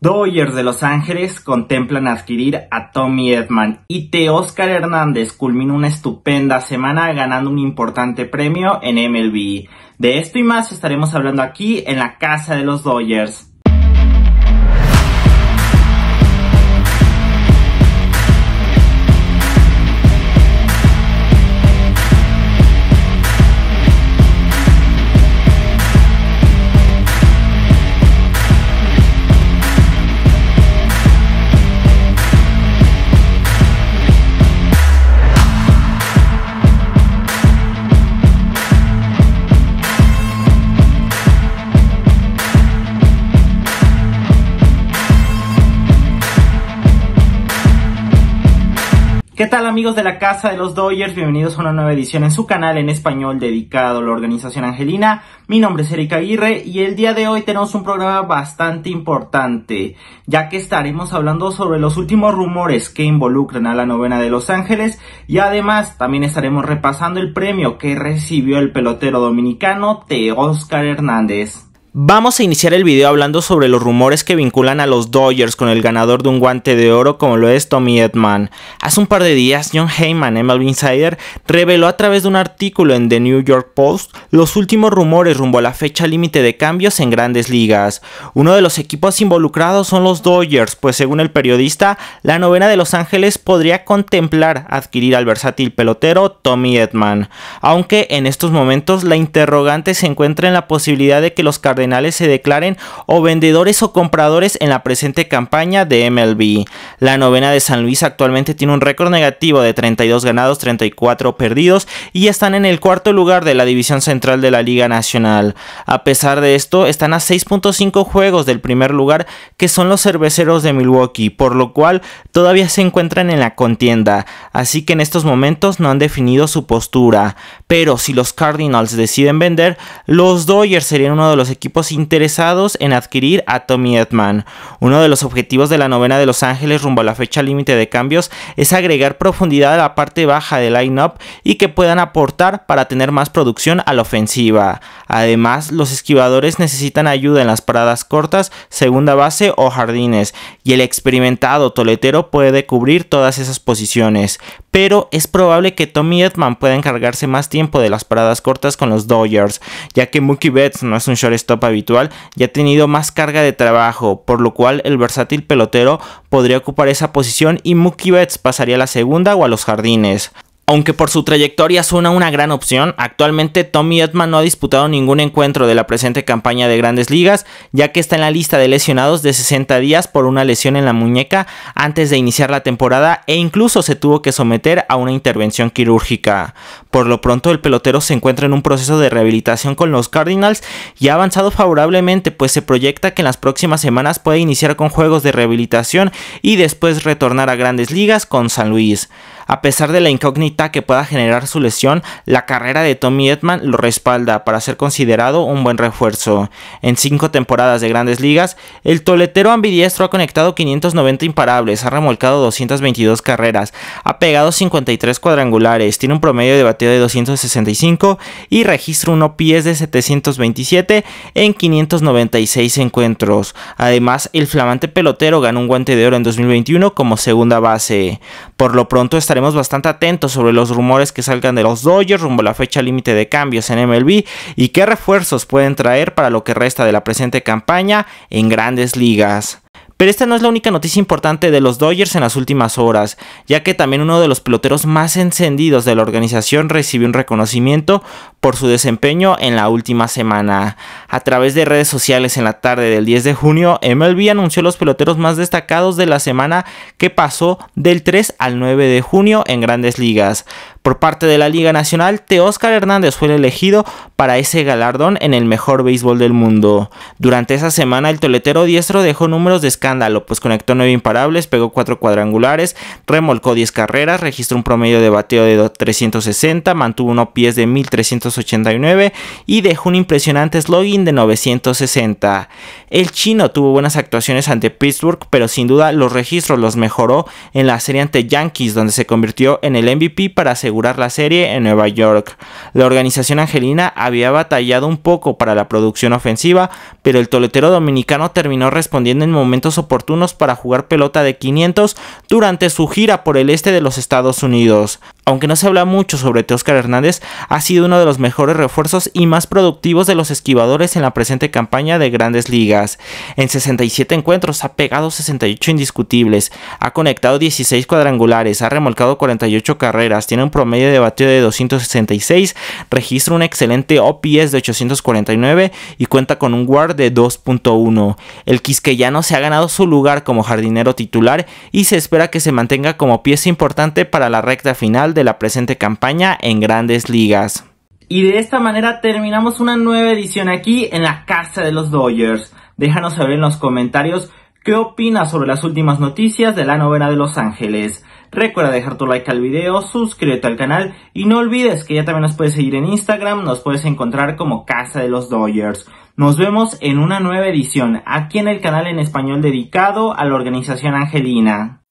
Dodgers de Los Ángeles contemplan adquirir a Tommy Edman y T. Oscar Hernández culmina una estupenda semana ganando un importante premio en MLB. De esto y más estaremos hablando aquí en la casa de los Dodgers. ¿Qué tal amigos de la Casa de los Dodgers? Bienvenidos a una nueva edición en su canal en español dedicado a la organización angelina. Mi nombre es Erika Aguirre y el día de hoy tenemos un programa bastante importante, ya que estaremos hablando sobre los últimos rumores que involucran a la novena de Los Ángeles y además también estaremos repasando el premio que recibió el pelotero dominicano Oscar Hernández. Vamos a iniciar el video hablando sobre los rumores que vinculan a los Dodgers con el ganador de un guante de oro como lo es Tommy Edman. Hace un par de días, John Heyman, eh, MLB Insider, reveló a través de un artículo en The New York Post los últimos rumores rumbo a la fecha límite de cambios en grandes ligas. Uno de los equipos involucrados son los Dodgers, pues según el periodista, la novena de Los Ángeles podría contemplar adquirir al versátil pelotero Tommy Edman, aunque en estos momentos la interrogante se encuentra en la posibilidad de que los Cardenales se declaren o vendedores o compradores en la presente campaña de MLB. La novena de San Luis actualmente tiene un récord negativo de 32 ganados, 34 perdidos y están en el cuarto lugar de la división central de la Liga Nacional. A pesar de esto, están a 6.5 juegos del primer lugar que son los cerveceros de Milwaukee, por lo cual todavía se encuentran en la contienda, así que en estos momentos no han definido su postura. Pero si los Cardinals deciden vender, los Dodgers serían uno de los equipos interesados en adquirir a Tommy Edman. Uno de los objetivos de la novena de Los Ángeles rumbo a la fecha límite de cambios es agregar profundidad a la parte baja del line-up y que puedan aportar para tener más producción a la ofensiva. Además, los esquivadores necesitan ayuda en las paradas cortas, segunda base o jardines, y el experimentado toletero puede cubrir todas esas posiciones. Pero es probable que Tommy Edman pueda encargarse más tiempo de las paradas cortas con los Dodgers, ya que Mookie Betts no es un shortstop habitual y ha tenido más carga de trabajo, por lo cual el versátil pelotero podría ocupar esa posición y Mookie Betts pasaría a la segunda o a los jardines. Aunque por su trayectoria suena una gran opción, actualmente Tommy Edman no ha disputado ningún encuentro de la presente campaña de grandes ligas, ya que está en la lista de lesionados de 60 días por una lesión en la muñeca antes de iniciar la temporada e incluso se tuvo que someter a una intervención quirúrgica. Por lo pronto el pelotero se encuentra en un proceso de rehabilitación con los Cardinals y ha avanzado favorablemente pues se proyecta que en las próximas semanas puede iniciar con juegos de rehabilitación y después retornar a grandes ligas con San Luis. A pesar de la incógnita que pueda generar su lesión, la carrera de Tommy Edman lo respalda para ser considerado un buen refuerzo. En cinco temporadas de grandes ligas, el toletero ambidiestro ha conectado 590 imparables, ha remolcado 222 carreras, ha pegado 53 cuadrangulares, tiene un promedio de de 265 y registra un OPS de 727 en 596 encuentros. Además, el flamante pelotero ganó un guante de oro en 2021 como segunda base. Por lo pronto estaremos bastante atentos sobre los rumores que salgan de los Dodgers rumbo a la fecha límite de cambios en MLB y qué refuerzos pueden traer para lo que resta de la presente campaña en grandes ligas. Pero esta no es la única noticia importante de los Dodgers en las últimas horas, ya que también uno de los peloteros más encendidos de la organización recibió un reconocimiento por su desempeño en la última semana. A través de redes sociales en la tarde del 10 de junio, MLB anunció los peloteros más destacados de la semana que pasó del 3 al 9 de junio en grandes ligas. Por parte de la Liga Nacional, Teóscar Hernández fue el elegido para ese galardón en el mejor béisbol del mundo. Durante esa semana, el toletero diestro dejó números de escándalo, pues conectó nueve imparables, pegó cuatro cuadrangulares, remolcó 10 carreras, registró un promedio de bateo de 360, mantuvo unos pies de 1389 y dejó un impresionante slogan de 960. El chino tuvo buenas actuaciones ante Pittsburgh, pero sin duda los registros los mejoró en la serie ante Yankees, donde se convirtió en el MVP para asegurar la serie en Nueva York. La organización angelina había batallado un poco para la producción ofensiva, pero el toletero dominicano terminó respondiendo en momentos oportunos para jugar pelota de 500 durante su gira por el este de los Estados Unidos. Aunque no se habla mucho sobre Teóscar Hernández, ha sido uno de los mejores refuerzos y más productivos de los esquivadores en la presente campaña de grandes ligas. En 67 encuentros ha pegado 68 indiscutibles, ha conectado 16 cuadrangulares, ha remolcado 48 carreras, tiene un promedio de bateo de 266, registra un excelente OPS de 849 y cuenta con un WAR de 2.1. El quisqueyano se ha ganado su lugar como jardinero titular y se espera que se mantenga como pieza importante para la recta final de la presente campaña en grandes ligas. Y de esta manera terminamos una nueva edición aquí en la casa de los Dodgers. Déjanos saber en los comentarios qué opinas sobre las últimas noticias de la novena de Los Ángeles. Recuerda dejar tu like al video, suscríbete al canal y no olvides que ya también nos puedes seguir en Instagram, nos puedes encontrar como Casa de los Dodgers. Nos vemos en una nueva edición aquí en el canal en español dedicado a la organización angelina.